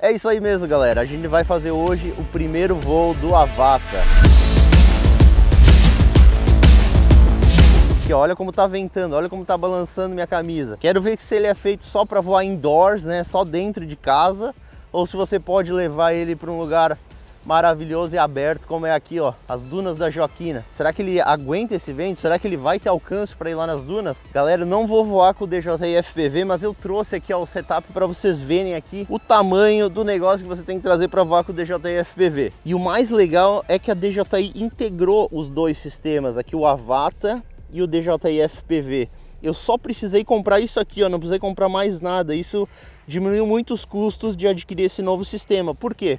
É isso aí mesmo, galera. A gente vai fazer hoje o primeiro voo do Avata. Aqui, olha como tá ventando, olha como tá balançando minha camisa. Quero ver se ele é feito só para voar indoors, né? Só dentro de casa. Ou se você pode levar ele para um lugar maravilhoso e aberto como é aqui, ó, as dunas da Joaquina. Será que ele aguenta esse vento? Será que ele vai ter alcance para ir lá nas dunas? Galera, não vou voar com o DJI FPV, mas eu trouxe aqui ó, o setup para vocês verem aqui o tamanho do negócio que você tem que trazer para voar com o DJI FPV. E o mais legal é que a DJI integrou os dois sistemas, aqui o Avata e o DJI FPV. Eu só precisei comprar isso aqui, ó, não precisei comprar mais nada. Isso diminuiu muito os custos de adquirir esse novo sistema. Por quê?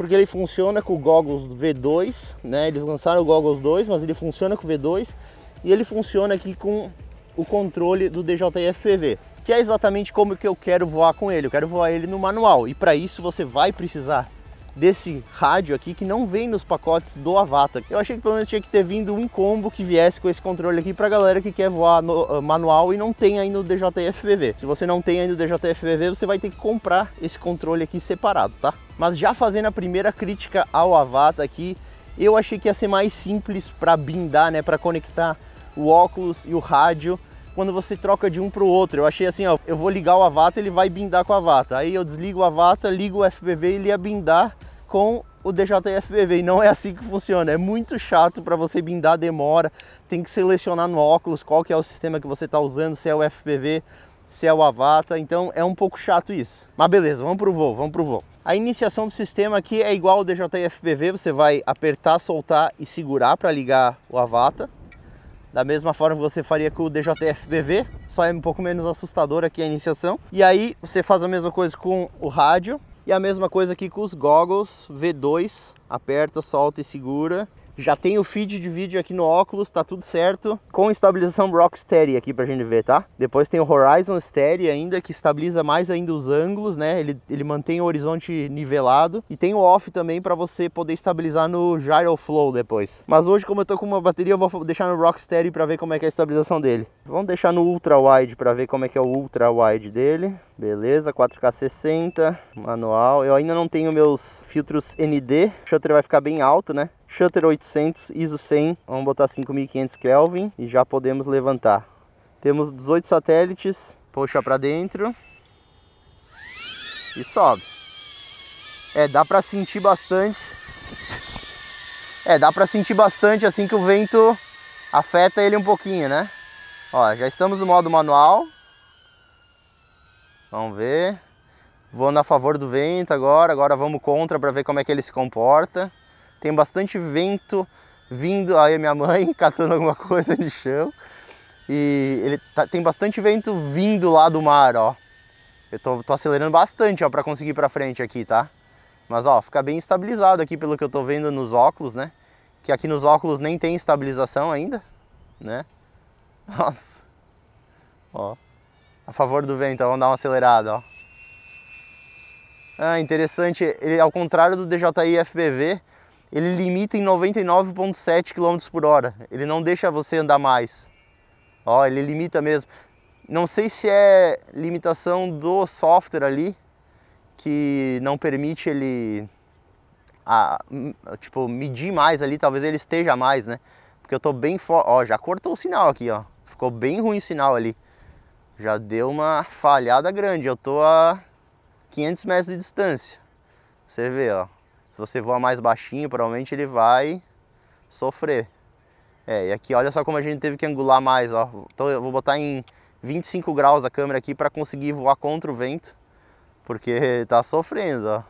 porque ele funciona com o goggles V2, né? Eles lançaram o goggles 2, mas ele funciona com o V2 e ele funciona aqui com o controle do DJI-FPV, que é exatamente como que eu quero voar com ele. Eu quero voar ele no manual e para isso você vai precisar desse rádio aqui que não vem nos pacotes do Avata. Eu achei que pelo menos tinha que ter vindo um combo que viesse com esse controle aqui para galera que quer voar no, uh, manual e não tem ainda o DJI-FPV. Se você não tem ainda o DJI-FPV, você vai ter que comprar esse controle aqui separado, tá? Mas já fazendo a primeira crítica ao Avata aqui, eu achei que ia ser mais simples para blindar, né, para conectar o óculos e o rádio quando você troca de um para o outro. Eu achei assim, ó, eu vou ligar o Avata, ele vai bindar com o Avata. Aí eu desligo o Avata, ligo o FPV e ele ia bindar com o DJI-FPV. E não é assim que funciona, é muito chato para você bindar, demora, tem que selecionar no óculos qual que é o sistema que você está usando, se é o FPV, se é o Avata, então é um pouco chato isso. Mas beleza, vamos pro voo, vamos pro voo. A iniciação do sistema aqui é igual ao DJI-FPV, você vai apertar, soltar e segurar para ligar o Avata. Da mesma forma que você faria com o DJI-FPV, só é um pouco menos assustador aqui a iniciação. E aí você faz a mesma coisa com o rádio e a mesma coisa aqui com os goggles V2, aperta, solta e segura já tem o feed de vídeo aqui no óculos, tá tudo certo. Com estabilização Rock Stereo aqui pra gente ver, tá? Depois tem o Horizon Stereo ainda, que estabiliza mais ainda os ângulos, né? Ele, ele mantém o horizonte nivelado. E tem o off também para você poder estabilizar no Gyro Flow depois. Mas hoje, como eu tô com uma bateria, eu vou deixar no Rock Stereo pra ver como é que é a estabilização dele. Vamos deixar no Ultra Wide pra ver como é que é o Ultra Wide dele. Beleza, 4K 60, manual. Eu ainda não tenho meus filtros ND, o shutter vai ficar bem alto, né? Shutter 800, ISO 100, vamos botar 5500 Kelvin e já podemos levantar. Temos 18 satélites, puxa para dentro e sobe. É, dá para sentir bastante. É, dá para sentir bastante assim que o vento afeta ele um pouquinho, né? Ó, já estamos no modo manual. Vamos ver. Voando a favor do vento agora, agora vamos contra para ver como é que ele se comporta tem bastante vento vindo. Aí minha mãe catando alguma coisa no chão. E ele tá, tem bastante vento vindo lá do mar, ó. Eu tô, tô acelerando bastante, ó, pra conseguir para pra frente aqui, tá? Mas, ó, fica bem estabilizado aqui pelo que eu tô vendo nos óculos, né? Que aqui nos óculos nem tem estabilização ainda, né? Nossa. Ó. A favor do vento, ó, vamos dar uma acelerada, ó. Ah, interessante. Ele, ao contrário do DJI FPV, ele limita em 99,7 km por hora. Ele não deixa você andar mais. Ó, ele limita mesmo. Não sei se é limitação do software ali que não permite ele a, tipo medir mais ali, talvez ele esteja mais, né? Porque eu tô bem fora, ó, já cortou o sinal aqui, ó. Ficou bem ruim o sinal ali. Já deu uma falhada grande. Eu tô a 500 metros de distância. Você vê, ó você voa mais baixinho, provavelmente ele vai sofrer. É, e aqui olha só como a gente teve que angular mais, ó. Então eu vou botar em 25 graus a câmera aqui para conseguir voar contra o vento, porque tá sofrendo, ó.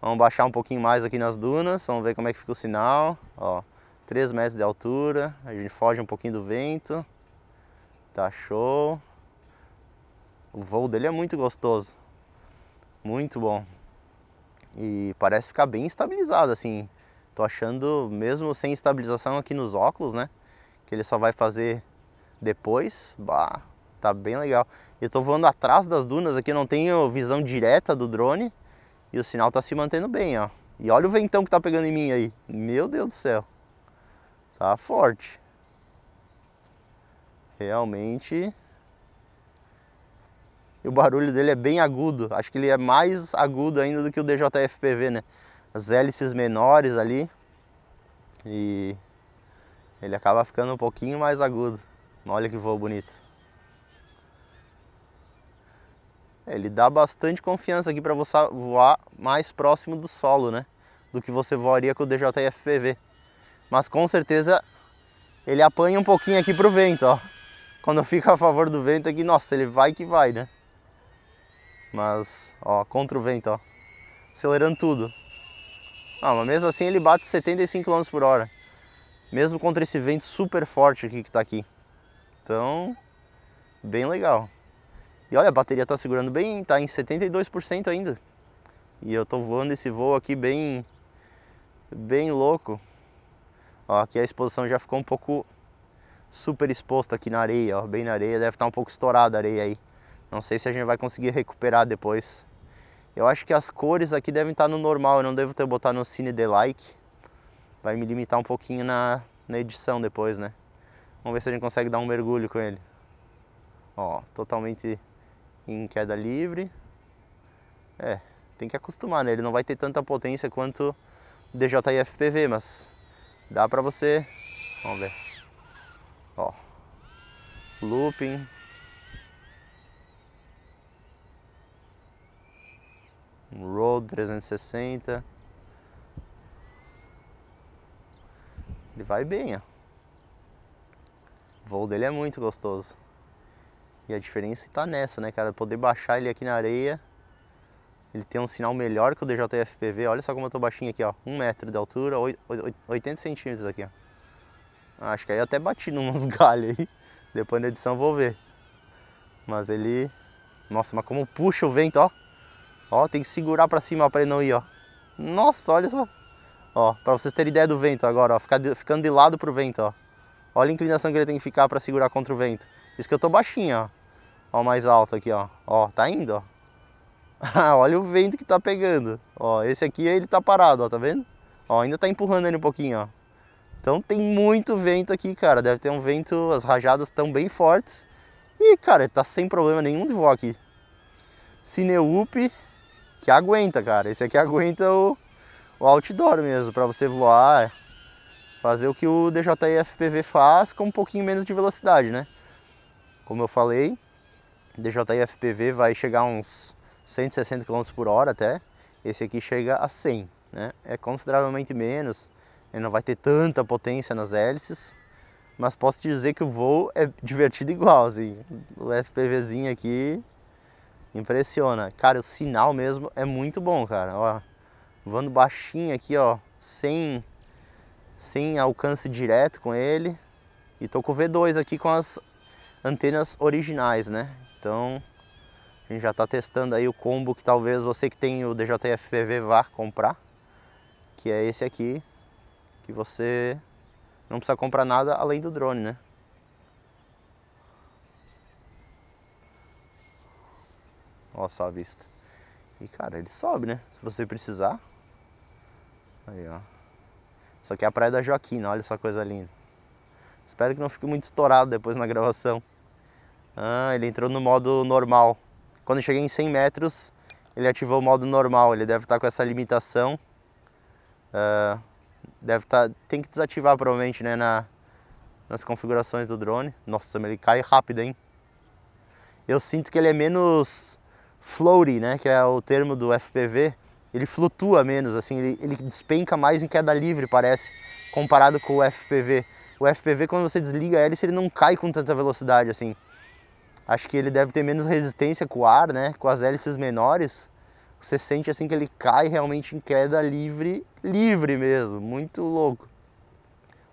Vamos baixar um pouquinho mais aqui nas dunas, vamos ver como é que fica o sinal, ó. 3 metros de altura, a gente foge um pouquinho do vento. Tá show. O voo dele é muito gostoso. Muito bom e parece ficar bem estabilizado assim. Tô achando, mesmo sem estabilização aqui nos óculos, né? Que ele só vai fazer depois, bah, tá bem legal. Eu tô voando atrás das dunas aqui, não tenho visão direta do drone e o sinal tá se mantendo bem, ó. E olha o ventão que tá pegando em mim aí. Meu Deus do céu. Tá forte. Realmente e o barulho dele é bem agudo. Acho que ele é mais agudo ainda do que o DJFPV, né? As hélices menores ali. E ele acaba ficando um pouquinho mais agudo. Olha que voo bonito. Ele dá bastante confiança aqui para você voar mais próximo do solo, né? Do que você voaria com o DJI-FPV. Mas com certeza ele apanha um pouquinho aqui pro vento, ó. Quando fica a favor do vento aqui, nossa, ele vai que vai, né? Mas, ó, contra o vento, ó. Acelerando tudo. Ah, mas mesmo assim ele bate 75 km por hora. Mesmo contra esse vento super forte aqui que tá aqui. Então, bem legal. E olha, a bateria tá segurando bem, tá em 72% ainda. E eu tô voando esse voo aqui bem, bem louco. Ó, aqui a exposição já ficou um pouco super exposta aqui na areia, ó, bem na areia. Deve estar tá um pouco estourada a areia aí. Não sei se a gente vai conseguir recuperar depois. Eu acho que as cores aqui devem estar no normal, eu não devo ter botado no Cine de Like. Vai me limitar um pouquinho na, na edição depois, né? Vamos ver se a gente consegue dar um mergulho com ele. Ó, totalmente em queda livre. É, tem que acostumar, né? Ele não vai ter tanta potência quanto o DJI FPV, mas dá pra você... Vamos ver. Ó, looping... um Road 360. Ele vai bem, ó. O voo dele é muito gostoso. E a diferença está nessa, né, cara? Poder baixar ele aqui na areia. Ele tem um sinal melhor que o DJI FPV. Olha só como eu tô baixinho aqui, ó. 1 um metro de altura, 80 centímetros aqui, ó. Ah, acho que aí até bati nos galhos aí. Depois da edição vou ver. Mas ele... Nossa, mas como puxa o vento, ó. Ó, tem que segurar para cima para ele não ir, ó. Nossa, olha só. Ó, para vocês terem ideia do vento agora, ó, ficar de, ficando de lado pro vento, ó. Olha a inclinação que ele tem que ficar para segurar contra o vento. Isso que eu tô baixinho, ó. Ó, mais alto aqui, ó. Ó, tá indo, ó. olha o vento que tá pegando. Ó, esse aqui ele tá parado, ó, tá vendo? Ó, ainda tá empurrando ele um pouquinho, ó. Então tem muito vento aqui, cara. Deve ter um vento, as rajadas estão bem fortes. E, cara, tá sem problema nenhum de voar aqui. Cineup que aguenta, cara. Esse aqui aguenta o, o outdoor mesmo, para você voar, fazer o que o DJI FPV faz com um pouquinho menos de velocidade, né? Como eu falei, DJI FPV vai chegar uns 160 km por hora até, esse aqui chega a 100, né? É consideravelmente menos, ele não vai ter tanta potência nas hélices, mas posso te dizer que o voo é divertido igual, assim. O FPVzinho aqui Impressiona. Cara, o sinal mesmo é muito bom, cara. Ó, voando baixinho aqui, ó. Sem, sem alcance direto com ele. E tô com o V2 aqui com as antenas originais, né? Então, a gente já tá testando aí o combo que talvez você que tem o DJI-FPV vá comprar. Que é esse aqui. Que você não precisa comprar nada além do drone, né? só à vista. E cara, ele sobe, né? Se você precisar. Aí, ó. Isso aqui é a Praia da Joaquina, olha só coisa linda. Espero que não fique muito estourado depois na gravação. Ah, ele entrou no modo normal. Quando eu cheguei em 100 metros, ele ativou o modo normal. Ele deve estar com essa limitação. Uh, deve estar... Tá, tem que desativar provavelmente, né? Na, nas configurações do drone. Nossa, ele cai rápido, hein? Eu sinto que ele é menos floaty, né, que é o termo do FPV, ele flutua menos, assim, ele, ele despenca mais em queda livre, parece, comparado com o FPV. O FPV, quando você desliga a hélice, ele não cai com tanta velocidade, assim. Acho que ele deve ter menos resistência com o ar, né, com as hélices menores. Você sente, assim, que ele cai realmente em queda livre, livre mesmo, muito louco.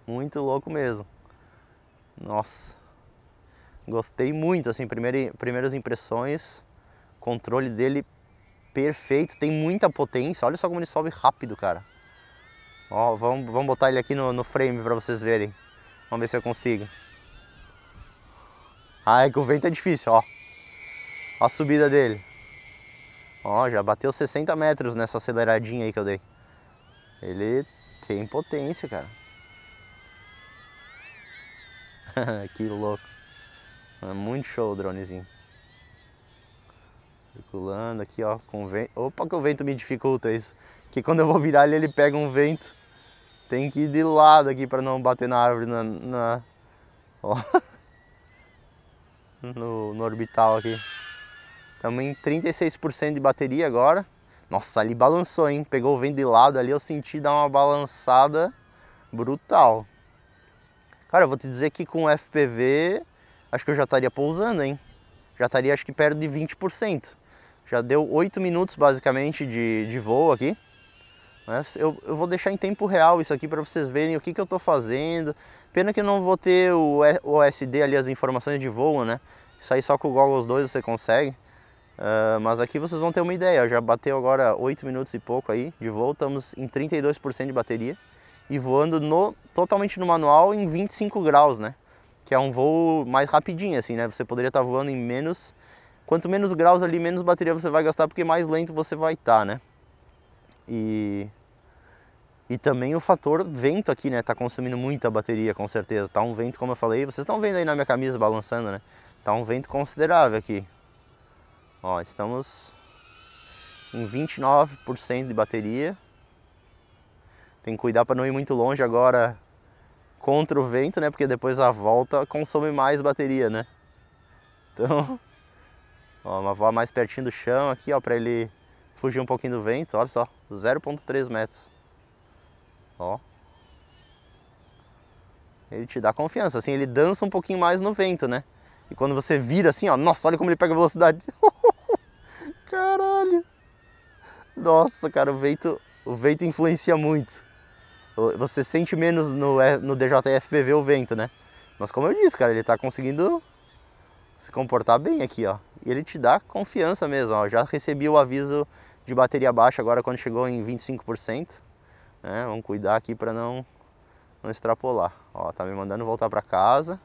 Muito louco mesmo. Nossa. Gostei muito, assim, primeiras impressões. Controle dele perfeito, tem muita potência. Olha só como ele sobe rápido, cara. Ó, vamos, vamos botar ele aqui no, no frame para vocês verem. Vamos ver se eu consigo. Ah, é que o vento é difícil, ó. Ó a subida dele. Ó, já bateu 60 metros nessa aceleradinha aí que eu dei. Ele tem potência, cara. que louco. É muito show o dronezinho. Circulando aqui, ó, com vento. Opa, que o vento me dificulta isso. Que quando eu vou virar ele, ele pega um vento. Tem que ir de lado aqui para não bater na árvore na, na... Ó. No, no orbital aqui. Estamos em 36% de bateria agora. Nossa, ali balançou, hein? Pegou o vento de lado ali, eu senti dar uma balançada brutal. Cara, eu vou te dizer que com FPV, acho que eu já estaria pousando, hein? Já estaria acho que perto de 20%. Já deu 8 minutos basicamente de, de voo aqui. Né? Eu, eu vou deixar em tempo real isso aqui para vocês verem o que, que eu estou fazendo. Pena que eu não vou ter o OSD ali, as informações de voo, né? Isso aí só com o Goggles 2 você consegue. Uh, mas aqui vocês vão ter uma ideia. já bateu agora 8 minutos e pouco aí de voo. Estamos em 32% de bateria. E voando no, totalmente no manual em 25 graus, né? Que é um voo mais rapidinho, assim, né? Você poderia estar tá voando em menos Quanto menos graus ali, menos bateria você vai gastar, porque mais lento você vai estar, tá, né? E e também o fator vento aqui, né? Tá consumindo muita bateria, com certeza. Tá um vento, como eu falei, vocês estão vendo aí na minha camisa balançando, né? Tá um vento considerável aqui. Ó, estamos em 29% de bateria. Tem que cuidar para não ir muito longe agora contra o vento, né? Porque depois a volta consome mais bateria, né? Então, Ó, uma vó mais pertinho do chão aqui, ó, para ele fugir um pouquinho do vento. Olha só, 0.3 metros. Ó. Ele te dá confiança, assim, ele dança um pouquinho mais no vento, né? E quando você vira assim, ó, nossa, olha como ele pega velocidade. Caralho. Nossa, cara, o vento, o vento influencia muito. Você sente menos no, é, no FPV o vento, né? Mas como eu disse, cara, ele tá conseguindo se comportar bem aqui, ó. E ele te dá confiança mesmo, ó. Já recebi o aviso de bateria baixa agora quando chegou em 25%, né? Vamos cuidar aqui para não não extrapolar. Ó, tá me mandando voltar para casa.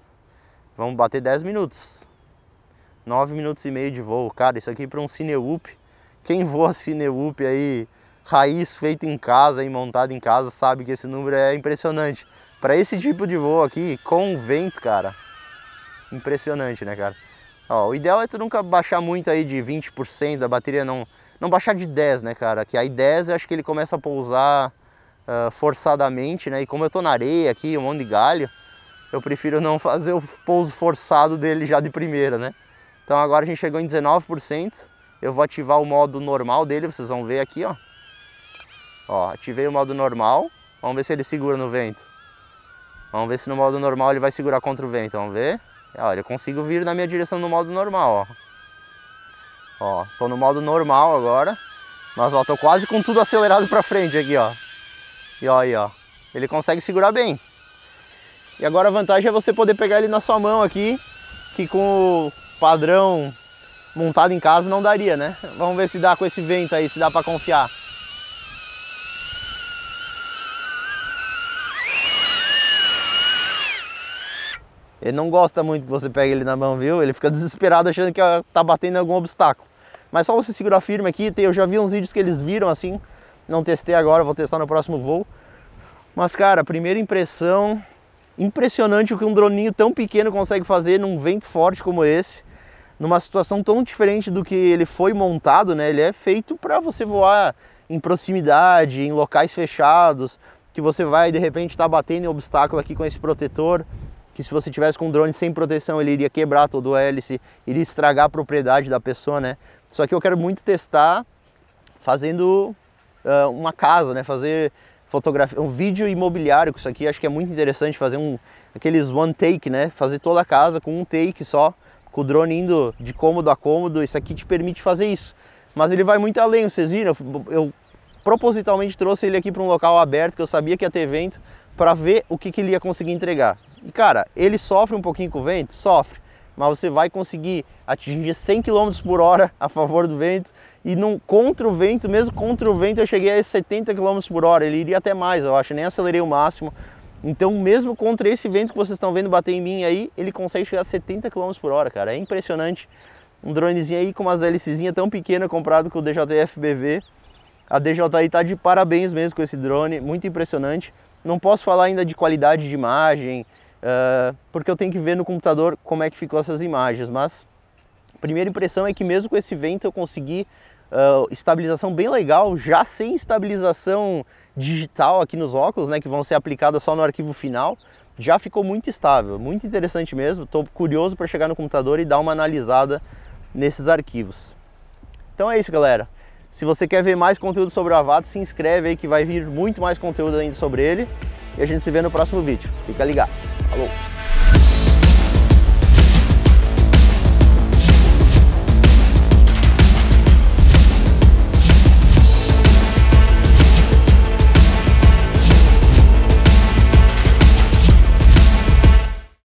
Vamos bater 10 minutos. 9 minutos e meio de voo. Cara, isso aqui para um cineup. Quem voa cineup aí, raiz feita em casa e montado em casa, sabe que esse número é impressionante. Para esse tipo de voo aqui, com o vento, cara, impressionante, né, cara? Ó, o ideal é tu nunca baixar muito aí de 20% da bateria, não, não baixar de 10, né, cara? Que aí 10 eu acho que ele começa a pousar uh, forçadamente, né? E como eu tô na areia aqui, um monte de galho, eu prefiro não fazer o pouso forçado dele já de primeira, né? Então agora a gente chegou em 19%. Eu vou ativar o modo normal dele, vocês vão ver aqui, ó. Ó, ativei o modo normal. Vamos ver se ele segura no vento. Vamos ver se no modo normal ele vai segurar contra o vento, vamos ver. Ah, olha, eu consigo vir na minha direção no modo normal, ó. Ó, tô no modo normal agora. Mas ó, tô quase com tudo acelerado para frente aqui, ó. E ó, aí, ó. Ele consegue segurar bem. E agora a vantagem é você poder pegar ele na sua mão aqui, que com o padrão montado em casa não daria, né? Vamos ver se dá com esse vento aí, se dá para confiar. Ele não gosta muito que você pegue ele na mão, viu? Ele fica desesperado achando que tá batendo em algum obstáculo. Mas só você segurar firme aqui, eu já vi uns vídeos que eles viram assim, não testei agora, vou testar no próximo voo. Mas cara, primeira impressão, impressionante o que um droninho tão pequeno consegue fazer num vento forte como esse, numa situação tão diferente do que ele foi montado, né? Ele é feito para você voar em proximidade, em locais fechados, que você vai de repente estar tá batendo em obstáculo aqui com esse protetor que se você tivesse com um drone sem proteção, ele iria quebrar todo o hélice, iria estragar a propriedade da pessoa, né? Só que eu quero muito testar fazendo uh, uma casa, né? Fazer fotografia, um vídeo imobiliário com isso aqui, acho que é muito interessante fazer um aqueles one take, né? Fazer toda a casa com um take só, com o drone indo de cômodo a cômodo, isso aqui te permite fazer isso. Mas ele vai muito além, vocês viram? Eu propositalmente trouxe ele aqui para um local aberto que eu sabia que ia ter evento para ver o que, que ele ia conseguir entregar. E cara, ele sofre um pouquinho com o vento? Sofre. Mas você vai conseguir atingir 100 km por hora a favor do vento e não contra o vento, mesmo contra o vento, eu cheguei a 70 km por hora. Ele iria até mais, eu acho, nem acelerei o máximo. Então, mesmo contra esse vento que vocês estão vendo bater em mim aí, ele consegue chegar a 70 km por hora, cara. É impressionante. Um dronezinho aí com umas hélicezinha tão pequena comprado com o DJI-FBV. A DJI tá de parabéns mesmo com esse drone, muito impressionante. Não posso falar ainda de qualidade de imagem, uh, porque eu tenho que ver no computador como é que ficou essas imagens, mas a primeira impressão é que mesmo com esse vento eu consegui uh, estabilização bem legal, já sem estabilização digital aqui nos óculos, né, que vão ser aplicadas só no arquivo final, já ficou muito estável, muito interessante mesmo, estou curioso para chegar no computador e dar uma analisada nesses arquivos. Então é isso galera, se você quer ver mais conteúdo sobre o Avato, se inscreve aí que vai vir muito mais conteúdo ainda sobre ele e a gente se vê no próximo vídeo. Fica ligado. Falou!